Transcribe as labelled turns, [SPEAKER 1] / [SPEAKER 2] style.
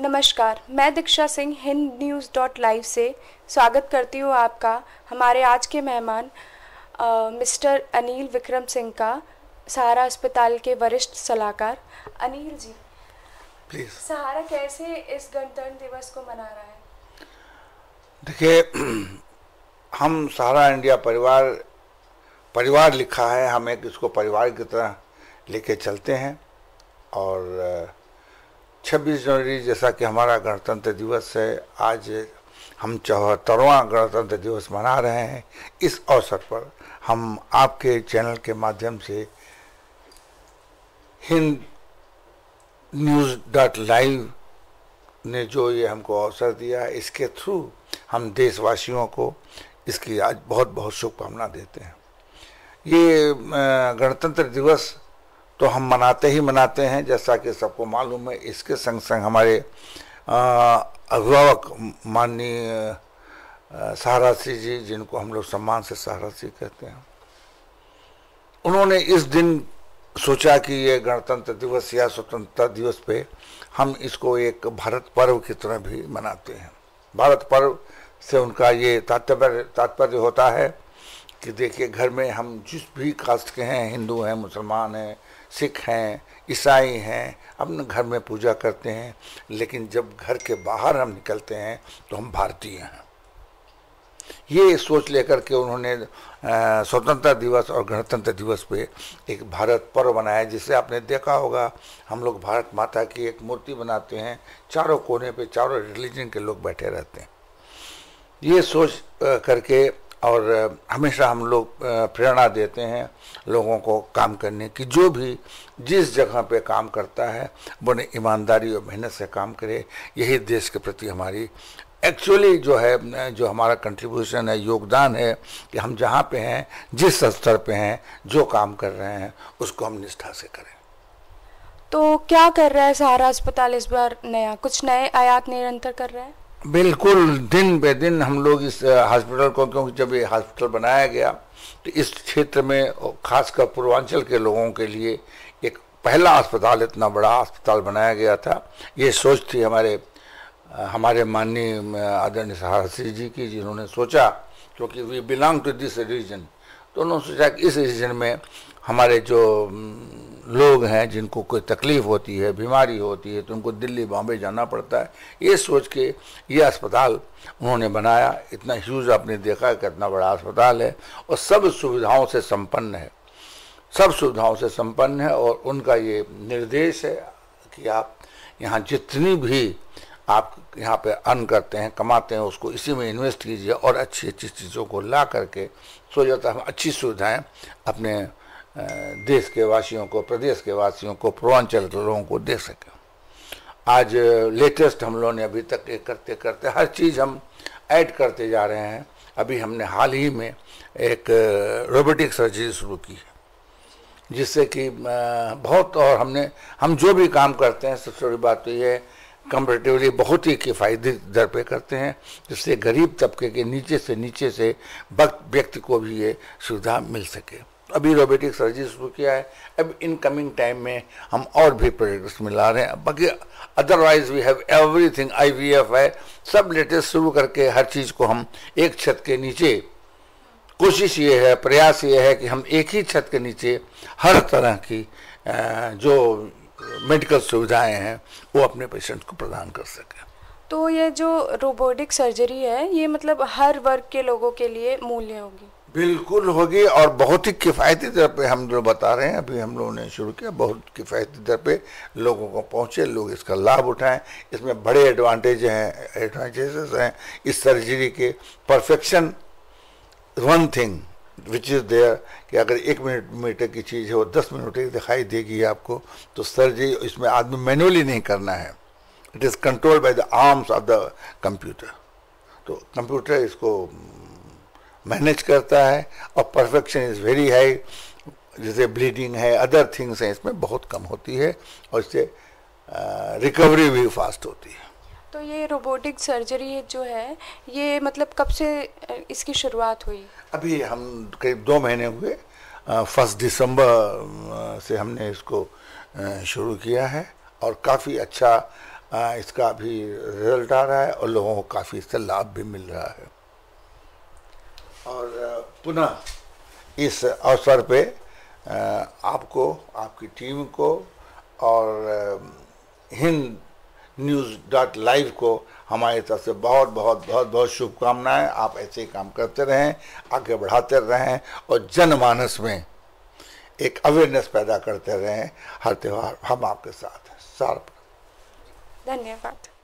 [SPEAKER 1] नमस्कार मैं Diksha Singh Hind news dot live से स्वागत करती हूँ आपका हमारे आज के मेहमान मिस्टर अनिल विक्रम सिंह का सहारा अस्पताल के वरिष्ठ सलाहकार अनिल जी प्लीज़ सहारा कैसे इस गणतंत्र दिवस को मना रहा है
[SPEAKER 2] देखिए हम सहारा इंडिया परिवार परिवार लिखा है हम एक इसको परिवार की तरह लेके चलते हैं और 26 जनवरी जैसा कि हमारा गणतंत्र दिवस है आज हम चौहत्तरवा गणतंत्र दिवस मना रहे हैं इस अवसर पर हम आपके चैनल के माध्यम से हिंद न्यूज़ डॉट लाइव ने जो ये हमको अवसर दिया है इसके थ्रू हम देशवासियों को इसकी आज बहुत बहुत शुभकामना देते हैं ये गणतंत्र दिवस तो हम मनाते ही मनाते हैं जैसा कि सबको मालूम है इसके संग संग हमारे अभिभावक माननीय सहारा सिंह जी जिनको हम लोग सम्मान से सहारा सिंह कहते हैं उन्होंने इस दिन सोचा कि ये गणतंत्र दिवस या स्वतंत्रता दिवस पे हम इसको एक भारत पर्व की तरह भी मनाते हैं भारत पर्व से उनका ये तात्पर्य तात्पर्य होता है कि देखिए घर में हम जिस भी कास्ट के हैं हिंदू हैं मुसलमान हैं सिख हैं ईसाई हैं अपने घर में पूजा करते हैं लेकिन जब घर के बाहर हम निकलते हैं तो हम भारतीय हैं ये सोच लेकर के उन्होंने स्वतंत्रता दिवस और गणतंत्र दिवस पे एक भारत पर्व बनाया जिसे आपने देखा होगा हम लोग भारत माता की एक मूर्ति बनाते हैं चारों कोने पे चारों रिलीजन के लोग बैठे रहते हैं ये सोच करके और हमेशा हम लोग प्रेरणा देते हैं लोगों को काम करने की जो भी जिस जगह पे काम करता है वो ईमानदारी और मेहनत से काम करे यही देश के प्रति हमारी एक्चुअली जो है जो हमारा कंट्रीब्यूशन है योगदान है कि हम जहाँ पे हैं जिस स्तर पे हैं जो काम कर रहे हैं उसको हम निष्ठा से करें
[SPEAKER 1] तो क्या कर रहा है सहारा अस्पताल इस बार नया कुछ नए आयात निरंतर कर रहा है
[SPEAKER 2] बिल्कुल दिन बे दिन हम लोग इस हॉस्पिटल को क्योंकि जब ये हॉस्पिटल बनाया गया तो इस क्षेत्र में खासकर पूर्वांचल के लोगों के लिए एक पहला अस्पताल इतना बड़ा अस्पताल बनाया गया था ये सोच थी हमारे हमारे माननीय आदरणीय सहारसी जी की जिन्होंने सोचा क्योंकि we belong to this region तो उन्होंने सोचा कि इस रीजन में हमारे जो लोग हैं जिनको कोई तकलीफ़ होती है बीमारी होती है तो उनको दिल्ली बॉम्बे जाना पड़ता है ये सोच के ये अस्पताल उन्होंने बनाया इतना ह्यूज आपने देखा कि इतना बड़ा अस्पताल है और सब सुविधाओं से संपन्न है सब सुविधाओं से संपन्न है और उनका ये निर्देश है कि आप यहाँ जितनी भी आप यहाँ पे अर्न करते हैं कमाते हैं उसको इसी में इन्वेस्ट कीजिए और अच्छी अच्छी चीज़ों को ला करके सो जाता हम अच्छी सुविधाएं अपने देश के वासियों को प्रदेश के वासियों को पूर्वांचल के लोगों को दे सकें आज लेटेस्ट हम लोगों ने अभी तक एक करते करते हर चीज़ हम ऐड करते जा रहे हैं अभी हमने हाल ही में एक रोबोटिक सर्जरी शुरू की है जिससे कि बहुत और हमने हम जो भी काम करते हैं सबसे बड़ी बात तो ये है कंपेटिवली बहुत ही किफ़ायती दर पे करते हैं जिससे गरीब तबके के नीचे से नीचे से वक्त व्यक्ति को भी ये सुविधा मिल सके अभी रोबोटिक सर्जरी शुरू किया है अब इन कमिंग टाइम में हम और भी प्रोजेक्ट्स में ला रहे हैं बाकी otherwise we have everything IVF है सब लेटेस्ट शुरू करके हर चीज़ को हम एक छत के नीचे कोशिश ये है प्रयास ये है कि हम एक ही छत के नीचे हर तरह की जो मेडिकल सुविधाएं हैं वो अपने पेशेंट को प्रदान कर सकें
[SPEAKER 1] तो ये जो रोबोटिक सर्जरी है ये मतलब हर वर्ग के लोगों के लिए मूल्य होगी
[SPEAKER 2] बिल्कुल होगी और बहुत ही किफ़ायती दर पे हम लोग बता रहे हैं अभी हम लोगों ने शुरू किया बहुत किफ़ायती दर पे लोगों को पहुँचे लोग इसका लाभ उठाएं इसमें बड़े एडवांटेज हैं एडवांटेजेस हैं इस सर्जरी के perfection one thing which is there कि अगर एक मिनट मीटर की चीज़ है वो दस मिनट की दिखाई देगी आपको तो सर जी इसमें आदमी मैनुअली नहीं करना है it is control by the arms of the computer तो कंप्यूटर इसको मैनेज mm, करता है और परफेक्शन इज़ वेरी हाई जैसे ब्लीडिंग है अदर थिंग्स हैं इसमें बहुत कम होती है और इससे रिकवरी uh, भी फास्ट होती है
[SPEAKER 1] तो ये रोबोटिक सर्जरी जो है ये मतलब कब से इसकी शुरुआत हुई
[SPEAKER 2] अभी हम करीब दो महीने हुए फर्स्ट दिसंबर से हमने इसको शुरू किया है और काफ़ी अच्छा इसका भी रिजल्ट आ रहा है और लोगों को काफ़ी इससे लाभ भी मिल रहा है और पुनः इस अवसर पे आपको आपकी टीम को और हिंद न्यूज़ डॉट लाइव को हमारी तरफ से बहुत बहुत बहुत बहुत शुभकामनाएं आप ऐसे ही काम करते रहें आगे बढ़ाते रहें और जनमानस में एक अवेयरनेस पैदा करते रहें हर त्यौहार हम आपके साथ हैं सार
[SPEAKER 1] धन्यवाद